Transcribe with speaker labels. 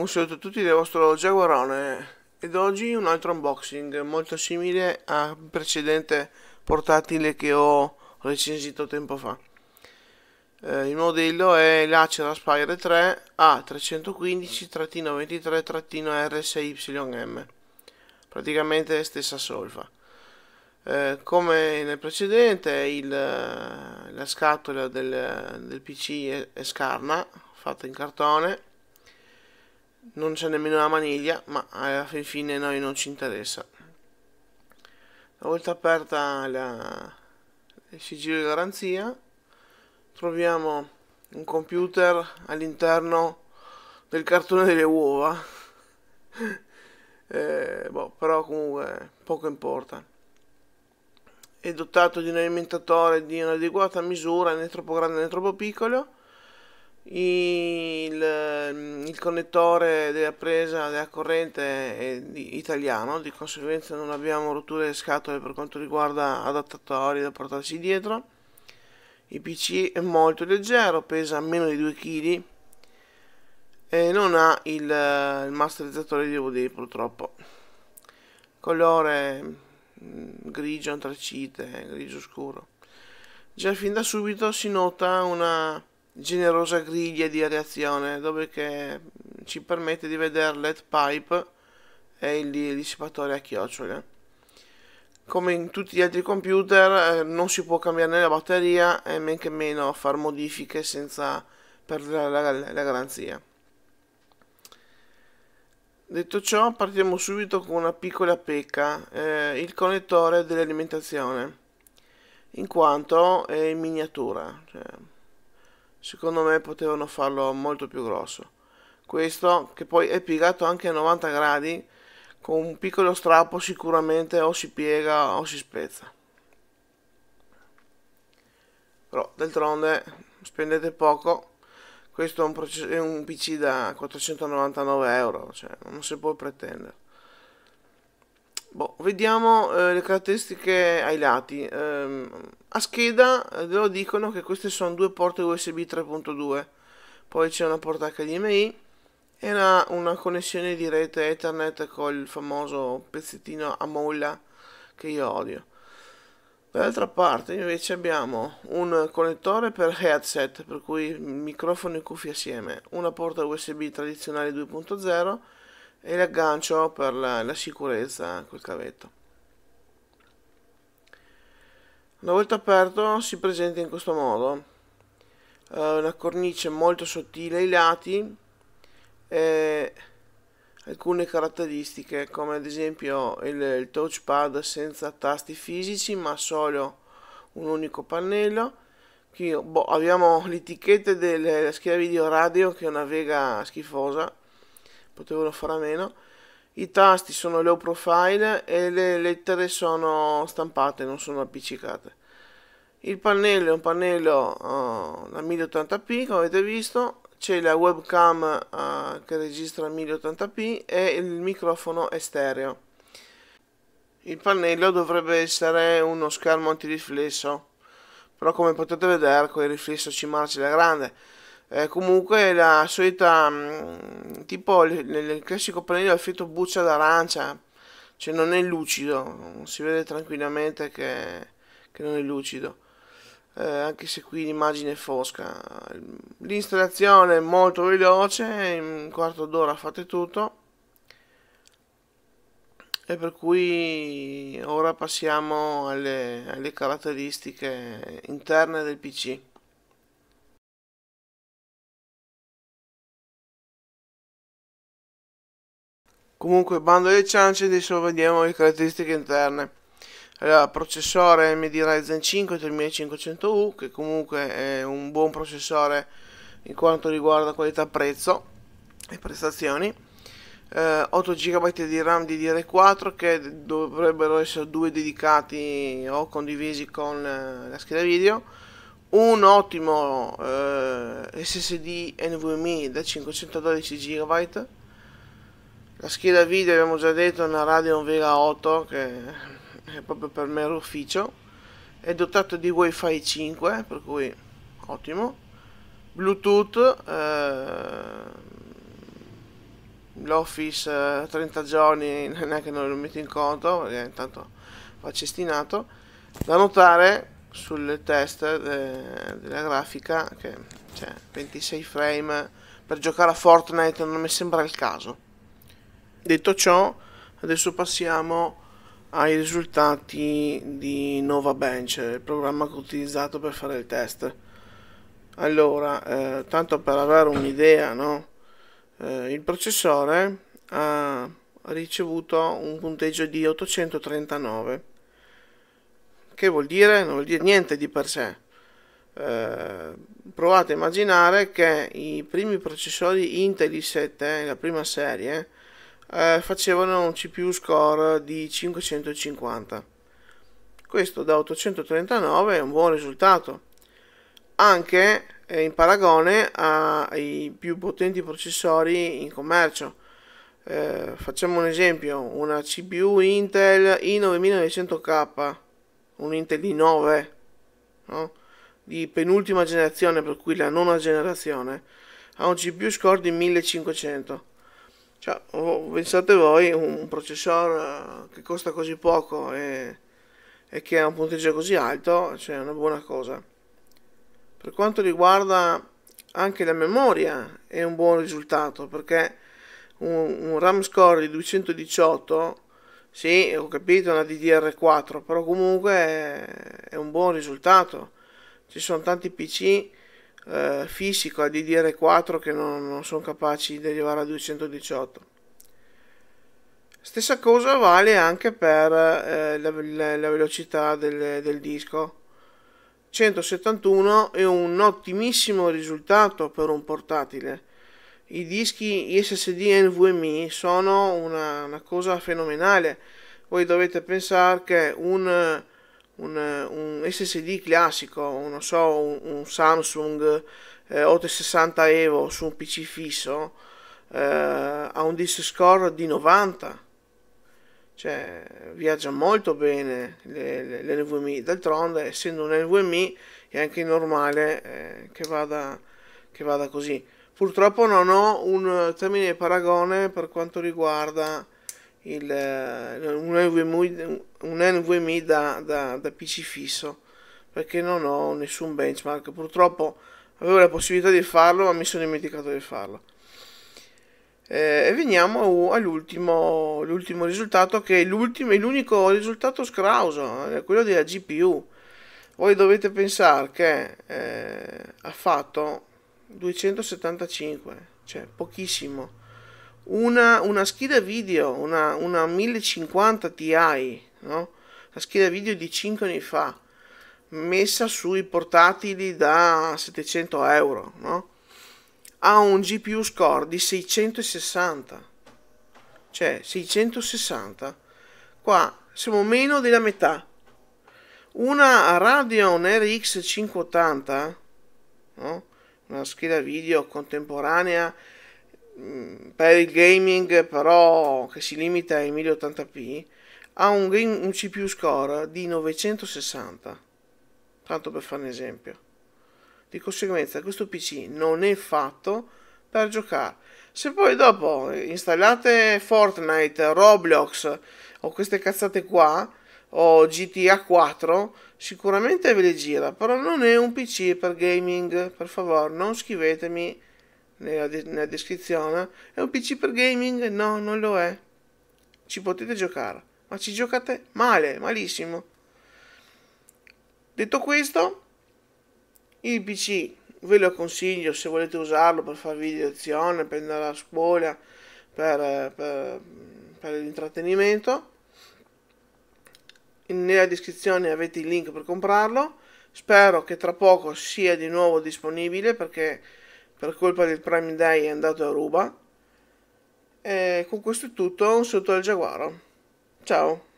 Speaker 1: Un saluto a tutti dal vostro Jaguarone ed oggi un altro unboxing molto simile al precedente portatile che ho recensito tempo fa. Eh, il modello è l'Acer Aspire 3 a 315 23 r 6 ym praticamente stessa solfa. Eh, come nel precedente il, la scatola del, del PC è, è scarna, fatta in cartone non c'è nemmeno la maniglia, ma alla fine noi non ci interessa. Una volta aperta la... il sigillo di garanzia, troviamo un computer all'interno del cartone delle uova. eh, boh, però comunque poco importa. È dotato di un alimentatore di un'adeguata misura, né troppo grande né troppo piccolo il, il connettore della presa della corrente è italiano, di conseguenza non abbiamo rotture di scatole per quanto riguarda adattatori da portarci dietro. Il PC è molto leggero, pesa meno di 2 kg e non ha il, il masterizzatore di DVD purtroppo. Colore mm, grigio antracite, grigio scuro. Già fin da subito si nota una generosa griglia di areazione dove che mm, ci permette di vedere l'head pipe e il dissipatore a chiocciole. come in tutti gli altri computer eh, non si può cambiare la batteria e men che meno far modifiche senza perdere la, la, la garanzia detto ciò partiamo subito con una piccola pecca eh, il connettore dell'alimentazione in quanto è in miniatura cioè Secondo me potevano farlo molto più grosso. Questo che poi è piegato anche a 90 gradi, con un piccolo strappo sicuramente o si piega o si spezza. Però d'altronde spendete poco, questo è un, è un PC da 499 euro, cioè non si può pretendere. Boh, vediamo eh, le caratteristiche ai lati. Eh, a scheda eh, loro dicono che queste sono due porte USB 3.2, poi c'è una porta HDMI e una, una, connessione di rete Ethernet col famoso pezzettino a molla che io odio. Dall'altra parte invece abbiamo un connettore per headset, per cui microfono e cuffie assieme, una porta USB tradizionale 2.0 e l'aggancio per la, la sicurezza col cavetto. Una volta aperto si presenta in questo modo, eh, una cornice molto sottile ai lati e alcune caratteristiche come ad esempio il, il touchpad senza tasti fisici ma solo un unico pannello Qui, boh, abbiamo l'etichetta della scheda video radio che è una vega schifosa potevano fare a meno. I tasti sono low profile e le lettere sono stampate, non sono appiccicate. Il pannello è un pannello uh, da 1080p, come avete visto, c'è la webcam uh, che registra 1080p e il microfono è stereo. Il pannello dovrebbe essere uno schermo antiriflesso, però come potete vedere con il riflesso ci marcia la grande eh, comunque la solita mh, mm, tipo il classico panino effetto buccia d'arancia cioè non è lucido si vede tranquillamente che, che non è lucido eh, anche se qui l'immagine è fosca l'installazione è molto veloce in un quarto d'ora fate tutto e per cui ora passiamo alle, alle caratteristiche interne del pc Comunque, bando alle ciance, adesso vediamo le caratteristiche interne. Allora, processore AMD Ryzen 5 3500U, che comunque è un buon processore in quanto riguarda qualità prezzo e prestazioni. Eh, 8 GB di RAM DDR4 che dovrebbero essere due dedicati o condivisi con eh, la scheda video. Un ottimo eh, SSD NVMe da 512 GB la scheda video abbiamo già detto è una Radeon Vega 8 che è proprio per me l'ufficio. È dotato di WiFi 5, per cui ottimo. Bluetooth, eh, l'Office eh, 30 giorni neanche non lo metto in conto, perché intanto va cestinato. Da notare sul test de eh, della grafica che c'è 26 frame per giocare a Fortnite non mi sembra il caso. Detto ciò, adesso passiamo ai risultati di Nova Bench, il programma che ho utilizzato per fare il test. Allora, eh, tanto per avere un'idea, no? eh, il processore ha ricevuto un punteggio di 839, che vuol dire? Non vuol dire niente di per sé. Eh, provate a immaginare che i primi processori Intel i7, la prima serie, eh, facevano un CPU score di 550. Questo da 839 è un buon risultato, anche eh, in paragone ai più potenti processori in commercio. Eh, facciamo un esempio, una CPU Intel i9900K, un Intel i9, no? di penultima generazione, per cui la nona generazione, ha un CPU score di 1500 cioè, oh, pensate voi un processore eh, che costa così poco e, e che ha un punteggio così alto, cioè è una buona cosa. Per quanto riguarda anche la memoria è un buon risultato perché un, un RAM score di 218 sì, ho capito, una DDR4, però comunque è, è un buon risultato. Ci sono tanti PC eh, fisico a DDR4 che non, non sono capaci di arrivare a 218. Stessa cosa vale anche per eh, la, la, la, velocità del, del disco. 171 è un ottimissimo risultato per un portatile. I dischi SSD NVMe sono una, una cosa fenomenale. Voi dovete pensare che un un, un SSD classico, non so, un, un Samsung eh, 860 Evo su un PC fisso eh, ha un disk score di 90 cioè viaggia molto bene l'NVMe d'altronde essendo un NVMe è anche normale eh, che, vada, che, vada, così purtroppo non ho un termine di paragone per quanto riguarda il, eh, un NVMe, un NVMe da, da, da PC fisso perché non ho nessun benchmark. Purtroppo avevo la possibilità di farlo, ma mi sono dimenticato di farlo. Eh, e veniamo all'ultimo l'ultimo risultato, che è, l'ultimo, l'unico risultato scrauso, eh, quello della GPU. Voi dovete pensare che eh, ha fatto 275, cioè pochissimo una, una scheda video, una, una 1050 Ti, no? la scheda video di 5 anni fa, messa sui portatili da 700 euro, no? ha un GPU score di 660, cioè 660, qua siamo meno della metà. Una Radeon RX 580, no? una scheda video contemporanea Mm, per il gaming però che si limita ai 1080p ha un, game, un CPU score di 960 tanto per fare un esempio di conseguenza questo PC non è fatto per giocare se poi dopo installate Fortnite, Roblox o queste cazzate qua o GTA 4 sicuramente ve le gira però non è un PC per gaming per favore non scrivetemi nella, nella descrizione, è un PC per gaming? No, non lo è. Ci potete giocare, ma ci giocate male, malissimo. Detto questo, il PC ve lo consiglio se volete usarlo per fare video azione, per andare a scuola, per, per, per l'intrattenimento. Nella descrizione avete il link per comprarlo. Spero che tra poco sia di nuovo disponibile perché per colpa del Prime Day è andato a ruba. E con questo è tutto, un saluto al Giaguaro. Ciao!